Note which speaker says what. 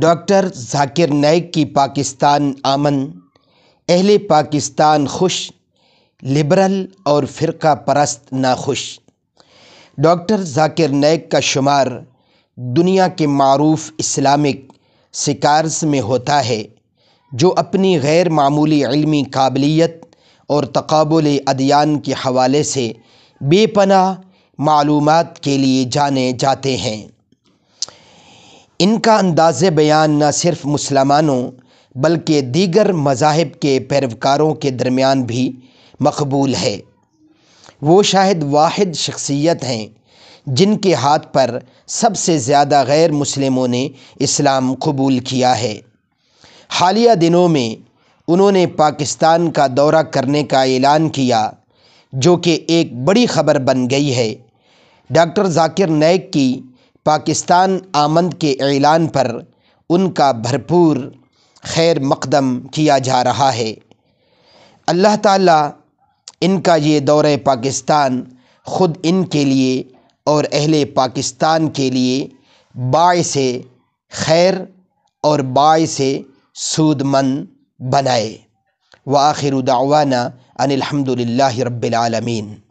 Speaker 1: doctor ذاکر نائک کی پاکستان آمن اہل پاکستان خوش لبرل اور فرقہ پرست ناخوش ڈاکٹر ذاکر نائک کا شمار دنیا کے معروف اسلامک سکارز میں ہوتا ہے جو اپنی غیر معمولی علمی قابلیت اور تقابل ادیان کے حوالے سے بے پناہ معلومات کے لیے جانے جاتے ہیں ان کا انداز بیان نہ صرف مسلمانوں بلکہ دیگر مذاہب کے پیروکاروں کے درمیان بھی مقبول ہے وہ شاید واحد شخصیت ہیں جن کے ہاتھ پر سب سے زیادہ غیر مسلموں نے اسلام قبول کیا ہے حالیہ دنوں میں انہوں نے پاکستان کا دورہ کرنے کا اعلان کیا جو کہ ایک بڑی خبر بن گئی ہے ڈاکٹر ذاکر نیک کی پاکستان آمند کے اعلان پر ان کا بھرپور خیر مقدم کیا جا رہا ہے اللہ تعالیٰ ان کا یہ دور پاکستان خود ان کے لیے اور اہل پاکستان کے لیے باعث خیر اور باعث سود مند بنائے وآخر دعوانا ان الحمد للہ رب العالمین